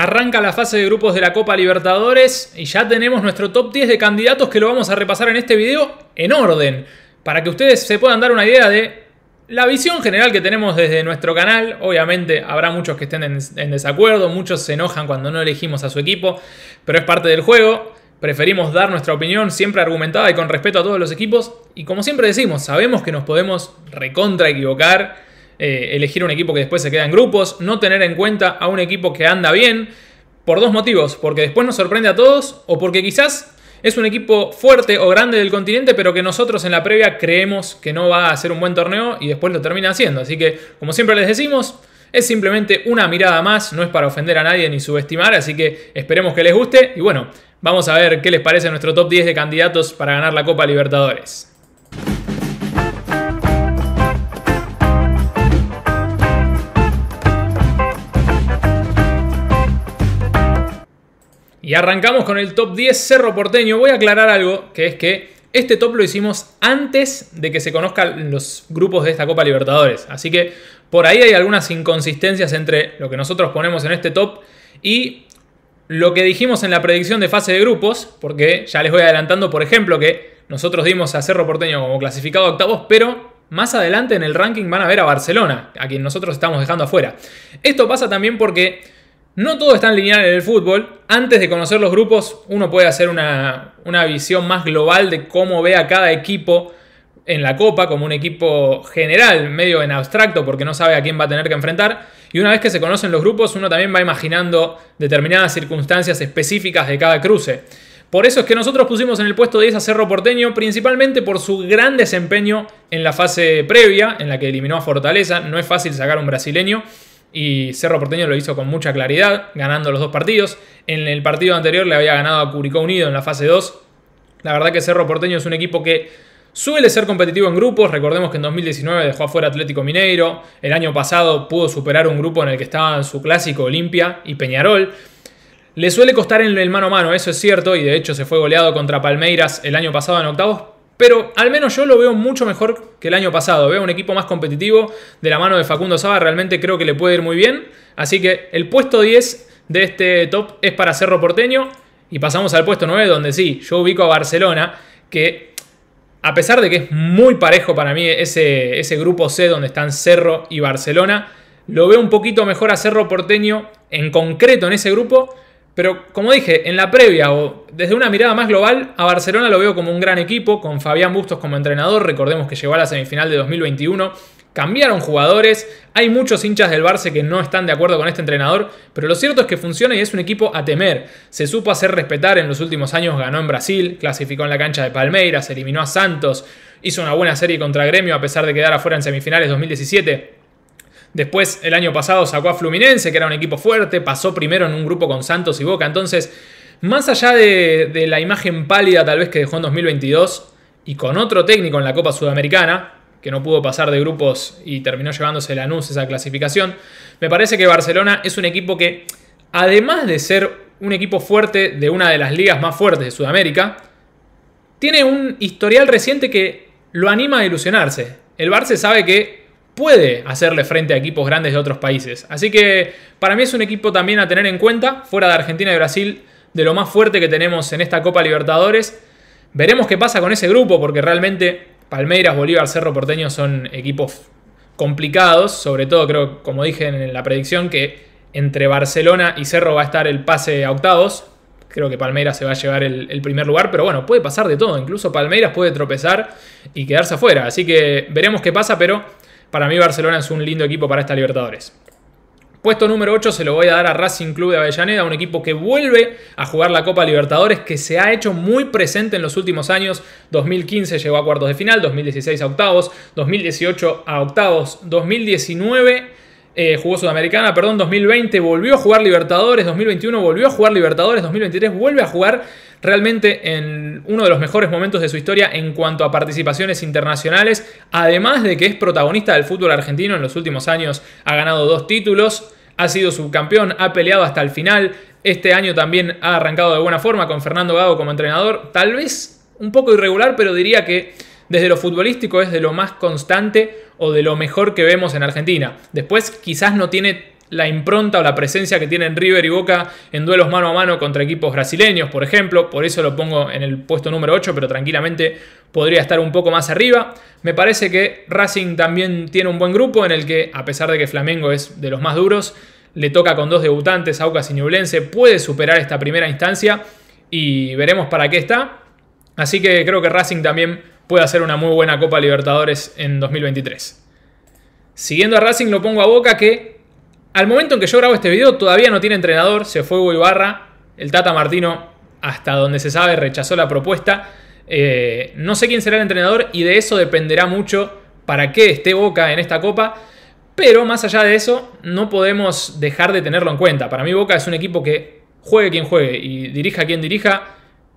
Arranca la fase de grupos de la Copa Libertadores y ya tenemos nuestro top 10 de candidatos que lo vamos a repasar en este video en orden, para que ustedes se puedan dar una idea de la visión general que tenemos desde nuestro canal. Obviamente habrá muchos que estén en, desacuerdo, muchos se enojan cuando no elegimos a su equipo, pero es parte del juego. Preferimos dar nuestra opinión siempre argumentada y con respeto a todos los equipos. Y como siempre decimos, sabemos que nos podemos recontra equivocar eh, elegir un equipo que después se queda en grupos, no tener en cuenta a un equipo que anda bien, por dos motivos, porque después nos sorprende a todos o porque quizás es un equipo fuerte o grande del continente, pero que nosotros en la previa creemos que no va a ser un buen torneo y después lo termina haciendo. Así que, como siempre les decimos, es simplemente una mirada más, no es para ofender a nadie ni subestimar, así que esperemos que les guste y bueno, vamos a ver qué les parece nuestro top 10 de candidatos para ganar la Copa Libertadores. Y arrancamos con el top 10 Cerro Porteño. Voy a aclarar algo, que es que este top lo hicimos antes de que se conozcan los grupos de esta Copa Libertadores. Así que por ahí hay algunas inconsistencias entre lo que nosotros ponemos en este top y lo que dijimos en la predicción de fase de grupos, porque ya les voy adelantando, por ejemplo, que nosotros dimos a Cerro Porteño como clasificado octavos, pero más adelante en el ranking van a ver a Barcelona, a quien nosotros estamos dejando afuera. Esto pasa también porque no todo está en lineal en el fútbol. Antes de conocer los grupos, uno puede hacer una, una visión más global de cómo ve a cada equipo en la Copa como un equipo general, medio en abstracto, porque no sabe a quién va a tener que enfrentar. Y una vez que se conocen los grupos, uno también va imaginando determinadas circunstancias específicas de cada cruce. Por eso es que nosotros pusimos en el puesto 10 a Cerro Porteño, principalmente por su gran desempeño en la fase previa, en la que eliminó a Fortaleza. No es fácil sacar un brasileño y Cerro Porteño lo hizo con mucha claridad, ganando los dos partidos. En el partido anterior le había ganado a Curicó Unido en la fase 2. La verdad que Cerro Porteño es un equipo que suele ser competitivo en grupos. Recordemos que en 2019 dejó afuera Atlético Mineiro. El año pasado pudo superar un grupo en el que estaban su clásico Olimpia y Peñarol. Le suele costar en el mano a mano, eso es cierto, y de hecho se fue goleado contra Palmeiras el año pasado en octavos, pero al menos yo lo veo mucho mejor que el año pasado. Veo un equipo más competitivo de la mano de Facundo Saba. Realmente creo que le puede ir muy bien. Así que el puesto 10 de este top es para Cerro Porteño. Y pasamos al puesto 9, donde sí, yo ubico a Barcelona, que a pesar de que es muy parejo para mí ese, ese grupo C donde están Cerro y Barcelona, lo veo un poquito mejor a Cerro Porteño en concreto en ese grupo pero como dije, en la previa o desde una mirada más global, a Barcelona lo veo como un gran equipo, con Fabián Bustos como entrenador, recordemos que llegó a la semifinal de 2021, cambiaron jugadores, hay muchos hinchas del Barça que no están de acuerdo con este entrenador, pero lo cierto es que funciona y es un equipo a temer. Se supo hacer respetar en los últimos años, ganó en Brasil, clasificó en la cancha de Palmeiras, eliminó a Santos, hizo una buena serie contra Gremio a pesar de quedar afuera en semifinales 2017. Después, el año pasado sacó a Fluminense, que era un equipo fuerte, pasó primero en un grupo con Santos y Boca. Entonces, más allá de, la imagen pálida tal vez que dejó en 2022 y con otro técnico en la Copa Sudamericana, que no pudo pasar de grupos y terminó llevándose el anuncio esa clasificación, me parece que Barcelona es un equipo que, además de ser un equipo fuerte de una de las ligas más fuertes de Sudamérica, tiene un historial reciente que lo anima a ilusionarse. El Barça sabe que puede hacerle frente a equipos grandes de otros países. Así que para mí es un equipo también a tener en cuenta, fuera de Argentina y Brasil, de lo más fuerte que tenemos en esta Copa Libertadores. Veremos qué pasa con ese grupo, porque realmente Palmeiras, Bolívar, Cerro Porteño son equipos complicados, sobre todo creo, como dije en la predicción, que entre Barcelona y Cerro va a estar el pase a octavos. Creo que Palmeiras se va a llevar el, el, primer lugar, pero bueno, puede pasar de todo. Incluso Palmeiras puede tropezar y quedarse afuera. Así que veremos qué pasa, pero para mí Barcelona es un lindo equipo para esta Libertadores. Puesto número 8 se lo voy a dar a Racing Club de Avellaneda, un equipo que vuelve a jugar la Copa Libertadores, que se ha hecho muy presente en los últimos años. 2015 llegó a cuartos de final, 2016 a octavos, 2018 a octavos, 2019 eh, jugó Sudamericana, perdón, 2020, volvió a jugar Libertadores, 2021 volvió a jugar Libertadores, 2023 vuelve a jugar realmente en uno de los mejores momentos de su historia en cuanto a participaciones internacionales, además de que es protagonista del fútbol argentino en los últimos años, ha ganado dos títulos, ha sido subcampeón, ha peleado hasta el final, este año también ha arrancado de buena forma con Fernando Gago como entrenador, tal vez un poco irregular, pero diría que desde lo futbolístico es de lo más constante o de lo mejor que vemos en Argentina. Después quizás no tiene la impronta o la presencia que tienen River y Boca en duelos mano a mano contra equipos brasileños, por ejemplo. Por eso lo pongo en el puesto número 8, pero tranquilamente podría estar un poco más arriba. Me parece que Racing también tiene un buen grupo en el que, a pesar de que Flamengo es de los más duros, le toca con dos debutantes, Aucas y Ñublense, puede superar esta primera instancia y veremos para qué está. Así que creo que Racing también puede hacer una muy buena Copa Libertadores en 2023. Siguiendo a Racing lo pongo a Boca que al momento en que yo grabo este video todavía no tiene entrenador, se fue Hugo Ibarra, el Tata Martino hasta donde se sabe rechazó la propuesta. Eh, no sé quién será el entrenador y de eso dependerá mucho para qué esté Boca en esta copa. Pero más allá de eso, no podemos dejar de tenerlo en cuenta. Para mí Boca es un equipo que juegue quien juegue y dirija quien dirija,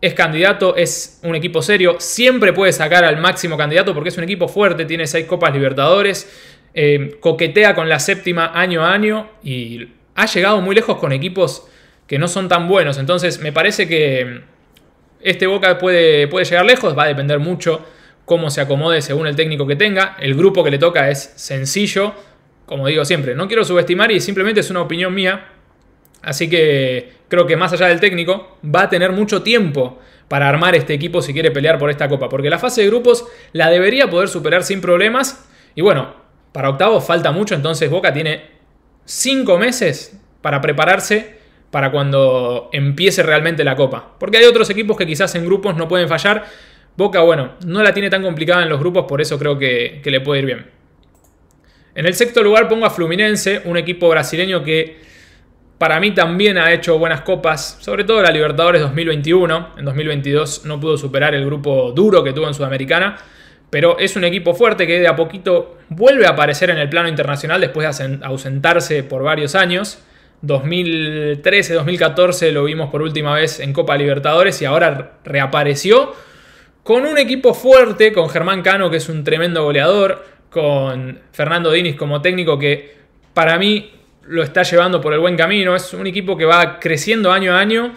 es candidato, es un equipo serio, siempre puede sacar al máximo candidato porque es un equipo fuerte, tiene seis Copas Libertadores, eh, coquetea con la séptima año a año y ha llegado muy lejos con equipos que no son tan buenos. Entonces me parece que mm, este Boca puede, puede llegar lejos, va a depender mucho cómo se acomode según el técnico que tenga. El grupo que le toca es sencillo, como digo siempre, no quiero subestimar y simplemente es una opinión mía. Así que creo que más allá del técnico, va a tener mucho tiempo para armar este equipo si quiere pelear por esta copa, porque la fase de grupos la debería poder superar sin problemas. Y bueno, para octavos falta mucho, entonces Boca tiene cinco meses para prepararse para cuando empiece realmente la copa. Porque hay otros equipos que quizás en grupos no pueden fallar. Boca, bueno, no la tiene tan complicada en los grupos, por eso creo que, que le puede ir bien. En el sexto lugar pongo a Fluminense, un equipo brasileño que para mí también ha hecho buenas copas, sobre todo la Libertadores 2021. En 2022 no pudo superar el grupo duro que tuvo en Sudamericana, pero es un equipo fuerte que de a poquito vuelve a aparecer en el plano internacional después de ausentarse por varios años. 2013, 2014 lo vimos por última vez en Copa Libertadores y ahora reapareció con un equipo fuerte, con Germán Cano que es un tremendo goleador, con Fernando Diniz como técnico que para mí lo está llevando por el buen camino. Es un equipo que va creciendo año a año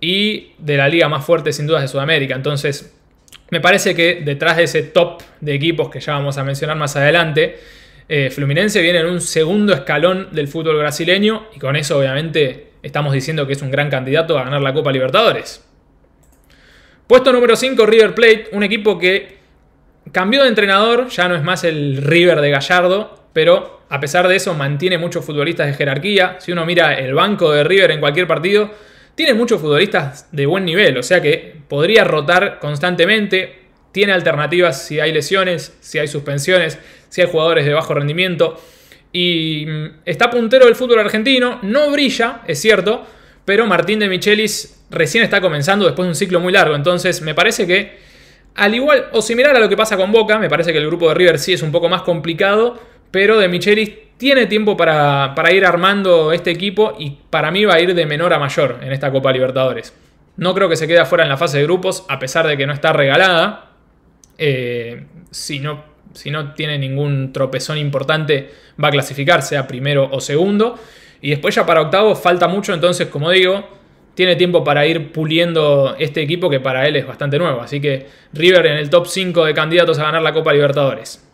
y de la liga más fuerte sin dudas de Sudamérica. Entonces, me parece que detrás de ese top de equipos que ya vamos a mencionar más adelante, eh, Fluminense viene en un segundo escalón del fútbol brasileño y con eso obviamente estamos diciendo que es un gran candidato a ganar la Copa Libertadores. Puesto número 5, River Plate, un equipo que cambió de entrenador, ya no es más el River de Gallardo, pero a pesar de eso, mantiene muchos futbolistas de jerarquía. Si uno mira el banco de River en cualquier partido, tiene muchos futbolistas de buen nivel, o sea que podría rotar constantemente. Tiene alternativas si hay lesiones, si hay suspensiones, si hay jugadores de bajo rendimiento. Y mm, está puntero del fútbol argentino, no brilla, es cierto, pero Martín de Michelis recién está comenzando después de un ciclo muy largo. Entonces me parece que, al igual o similar a lo que pasa con Boca, me parece que el grupo de River sí es un poco más complicado pero De Michelis tiene tiempo para, ir armando este equipo y para mí va a ir de menor a mayor en esta Copa Libertadores. No creo que se quede afuera en la fase de grupos, a pesar de que no está regalada. Eh, si, no, si no tiene ningún tropezón importante, va a clasificar, sea primero o segundo. Y después ya para octavos falta mucho, entonces como digo, tiene tiempo para ir puliendo este equipo que para él es bastante nuevo. Así que River en el top 5 de candidatos a ganar la Copa Libertadores.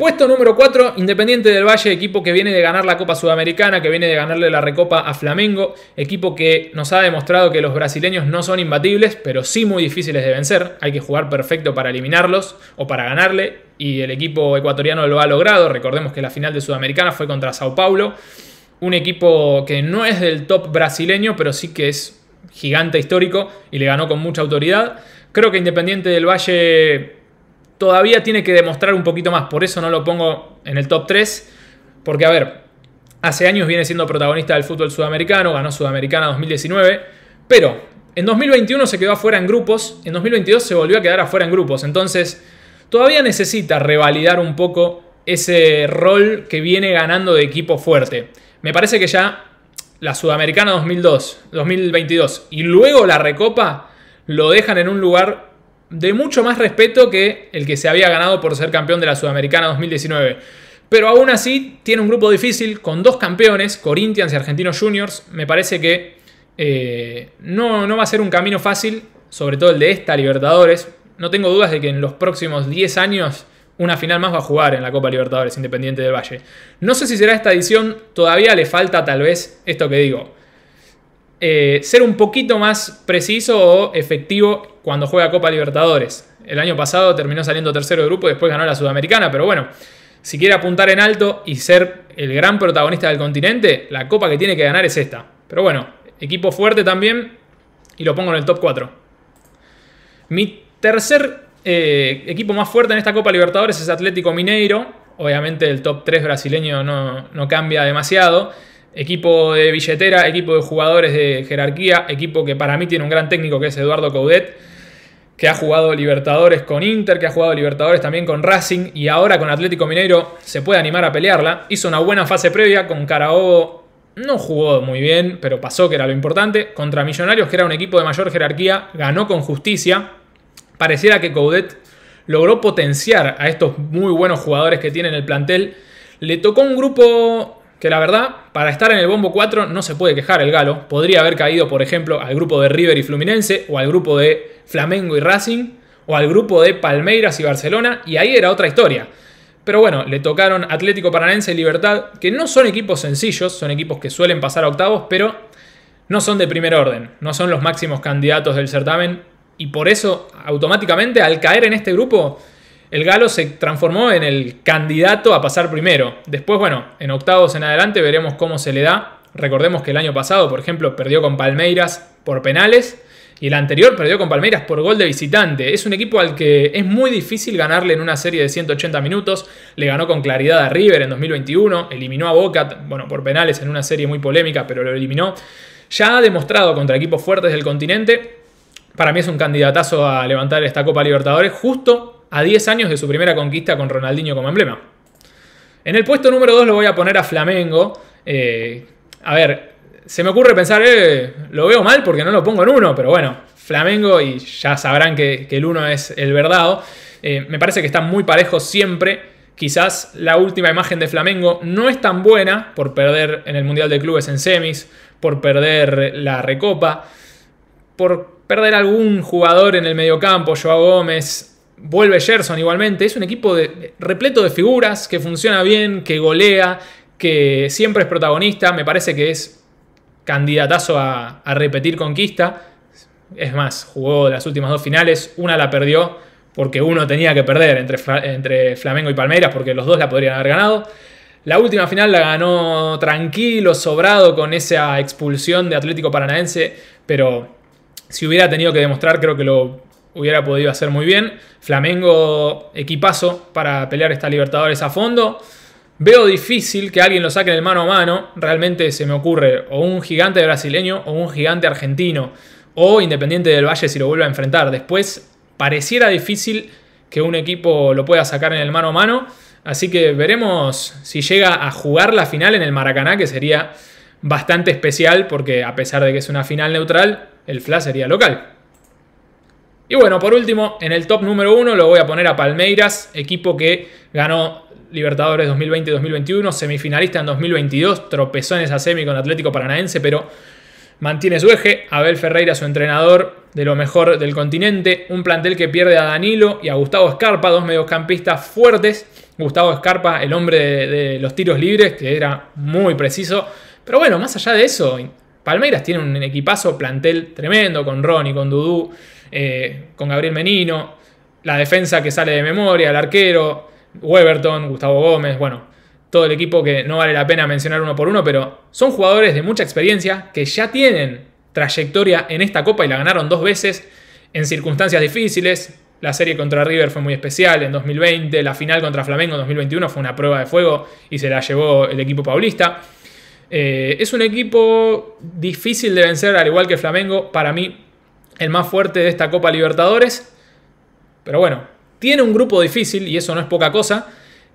Puesto número 4, Independiente del Valle, equipo que viene de ganar la Copa Sudamericana, que viene de ganarle la Recopa a Flamengo, equipo que nos ha demostrado que los brasileños no son imbatibles, pero sí muy difíciles de vencer, hay que jugar perfecto para eliminarlos o para ganarle, y el equipo ecuatoriano lo ha logrado, recordemos que la final de Sudamericana fue contra Sao Paulo, un equipo que no es del top brasileño, pero sí que es gigante histórico y le ganó con mucha autoridad. Creo que Independiente del Valle todavía tiene que demostrar un poquito más. Por eso no lo pongo en el top 3. Porque, a ver, hace años viene siendo protagonista del fútbol sudamericano, ganó Sudamericana 2019. Pero en 2021 se quedó afuera en grupos, en 2022 se volvió a quedar afuera en grupos. Entonces, todavía necesita revalidar un poco ese rol que viene ganando de equipo fuerte. Me parece que ya la Sudamericana 2002, 2022 y luego la Recopa lo dejan en un lugar de mucho más respeto que el que se había ganado por ser campeón de la Sudamericana 2019. Pero aún así tiene un grupo difícil con dos campeones, Corinthians y Argentinos Juniors. Me parece que eh, no, no va a ser un camino fácil, sobre todo el de esta Libertadores. No tengo dudas de que en los próximos 10 años una final más va a jugar en la Copa Libertadores Independiente del Valle. No sé si será esta edición, todavía le falta tal vez esto que digo, eh, ser un poquito más preciso o efectivo cuando juega Copa Libertadores. El año pasado terminó saliendo tercero de grupo y después ganó la Sudamericana, pero bueno, si quiere apuntar en alto y ser el gran protagonista del continente, la copa que tiene que ganar es esta. Pero bueno, equipo fuerte también y lo pongo en el top 4. Mi tercer eh, equipo más fuerte en esta Copa Libertadores es Atlético Mineiro. Obviamente el top 3 brasileño no, no cambia demasiado. Equipo de billetera, equipo de jugadores de jerarquía, equipo que para mí tiene un gran técnico que es Eduardo Coudet, que ha jugado Libertadores con Inter, que ha jugado Libertadores también con Racing y ahora con Atlético Mineiro se puede animar a pelearla. Hizo una buena fase previa con Carabobo, no jugó muy bien, pero pasó que era lo importante. Contra Millonarios, que era un equipo de mayor jerarquía, ganó con justicia. Pareciera que Coudet logró potenciar a estos muy buenos jugadores que tiene en el plantel. Le tocó un grupo que la verdad, para estar en el bombo 4 no se puede quejar el Galo. Podría haber caído, por ejemplo, al grupo de River y Fluminense, o al grupo de Flamengo y Racing, o al grupo de Palmeiras y Barcelona, y ahí era otra historia. Pero bueno, le tocaron Atlético Paranaense y Libertad, que no son equipos sencillos, son equipos que suelen pasar a octavos, pero no son de primer orden, no son los máximos candidatos del certamen, y por eso automáticamente al caer en este grupo el Galo se transformó en el candidato a pasar primero. Después, bueno, en octavos en adelante veremos cómo se le da. Recordemos que el año pasado, por ejemplo, perdió con Palmeiras por penales y el anterior perdió con Palmeiras por gol de visitante. Es un equipo al que es muy difícil ganarle en una serie de 180 minutos. Le ganó con claridad a River en 2021, eliminó a Boca, bueno, por penales en una serie muy polémica, pero lo eliminó. Ya ha demostrado contra equipos fuertes del continente. Para mí es un candidatazo a levantar esta Copa Libertadores, justo a 10 años de su primera conquista con Ronaldinho como emblema. En el puesto número 2 lo voy a poner a Flamengo. Eh, a ver, se me ocurre pensar, eh, lo veo mal porque no lo pongo en uno, pero bueno, Flamengo y ya sabrán que, el uno es el verdado. Eh, me parece que están muy parejos siempre. Quizás la última imagen de Flamengo no es tan buena por perder en el Mundial de Clubes en semis, por perder la Recopa, por perder algún jugador en el mediocampo, Joao Gómez, Vuelve Gerson igualmente. Es un equipo repleto de figuras, que funciona bien, que golea, que siempre es protagonista. Me parece que es candidatazo a, repetir conquista. Es más, jugó las últimas dos finales, una la perdió porque uno tenía que perder entre, entre Flamengo y Palmeiras, porque los dos la podrían haber ganado. La última final la ganó tranquilo, sobrado, con esa expulsión de Atlético Paranaense, pero si hubiera tenido que demostrar, creo que lo hubiera podido hacer muy bien. Flamengo, equipazo para pelear esta Libertadores a fondo. Veo difícil que alguien lo saque en el mano a mano. Realmente se me ocurre o un gigante brasileño o un gigante argentino. O Independiente del Valle si lo vuelve a enfrentar. Después pareciera difícil que un equipo lo pueda sacar en el mano a mano. Así que veremos si llega a jugar la final en el Maracaná, que sería bastante especial porque a pesar de que es una final neutral, el FLA sería local. Y bueno, por último, en el top número uno lo voy a poner a Palmeiras, equipo que ganó Libertadores 2020-2021, semifinalista en 2022, tropezó en esa semi con Atlético Paranaense, pero mantiene su eje. Abel Ferreira, su entrenador de lo mejor del continente. Un plantel que pierde a Danilo y a Gustavo Escarpa, dos mediocampistas fuertes. Gustavo Escarpa, el hombre de, los tiros libres, que era muy preciso. Pero bueno, más allá de eso, Palmeiras tiene un equipazo, plantel tremendo, con Ronnie, con Dudú, eh, con Gabriel Menino, la defensa que sale de memoria, el arquero, Weberton, Gustavo Gómez, bueno, todo el equipo que no vale la pena mencionar uno por uno, pero son jugadores de mucha experiencia que ya tienen trayectoria en esta copa y la ganaron dos veces en circunstancias difíciles. La serie contra River fue muy especial en 2020, la final contra Flamengo en 2021 fue una prueba de fuego y se la llevó el equipo paulista. Eh, es un equipo difícil de vencer, al igual que Flamengo, para mí el más fuerte de esta Copa Libertadores. Pero bueno, tiene un grupo difícil y eso no es poca cosa.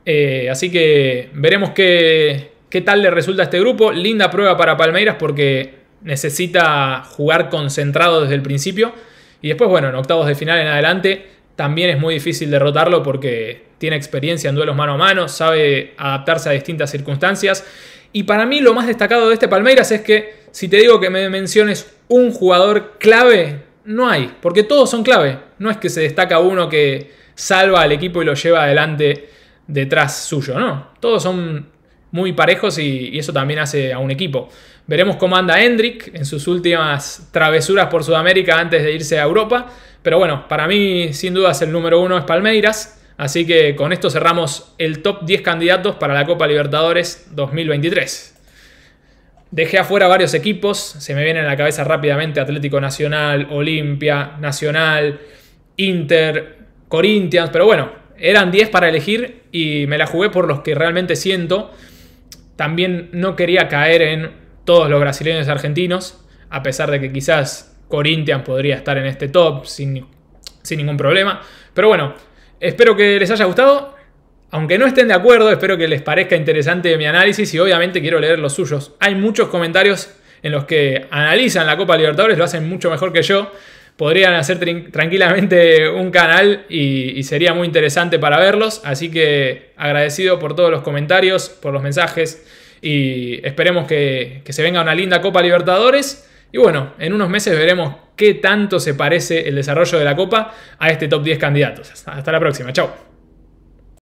Eh, así que veremos qué, qué tal le resulta a este grupo. Linda prueba para Palmeiras porque necesita jugar concentrado desde el principio. Y después, bueno, en octavos de final en adelante también es muy difícil derrotarlo porque tiene experiencia en duelos mano a mano, sabe adaptarse a distintas circunstancias. Y para mí lo más destacado de este Palmeiras es que si te digo que me menciones un jugador clave, no hay, porque todos son clave. No es que se destaca uno que salva al equipo y lo lleva adelante detrás suyo, no. Todos son muy parejos y, y eso también hace a un equipo. Veremos cómo anda Hendrik en sus últimas travesuras por Sudamérica antes de irse a Europa. Pero bueno, para mí sin dudas el número uno es Palmeiras. Así que con esto cerramos el top 10 candidatos para la Copa Libertadores 2023. Dejé afuera varios equipos, se me vienen a la cabeza rápidamente Atlético Nacional, Olimpia, Nacional, Inter, Corinthians, pero bueno, eran 10 para elegir y me la jugué por los que realmente siento. También no quería caer en todos los brasileños y argentinos, a pesar de que quizás Corinthians podría estar en este top sin, ningún problema. Pero bueno, espero que les haya gustado. Aunque no estén de acuerdo, espero que les parezca interesante mi análisis y obviamente quiero leer los suyos. Hay muchos comentarios en los que analizan la Copa Libertadores, lo hacen mucho mejor que yo. Podrían hacer tranquilamente un canal y, sería muy interesante para verlos. Así que agradecido por todos los comentarios, por los mensajes y esperemos que, que se venga una linda Copa Libertadores. Y bueno, en unos meses veremos qué tanto se parece el desarrollo de la Copa a este top 10 candidatos. Hasta la próxima, chao.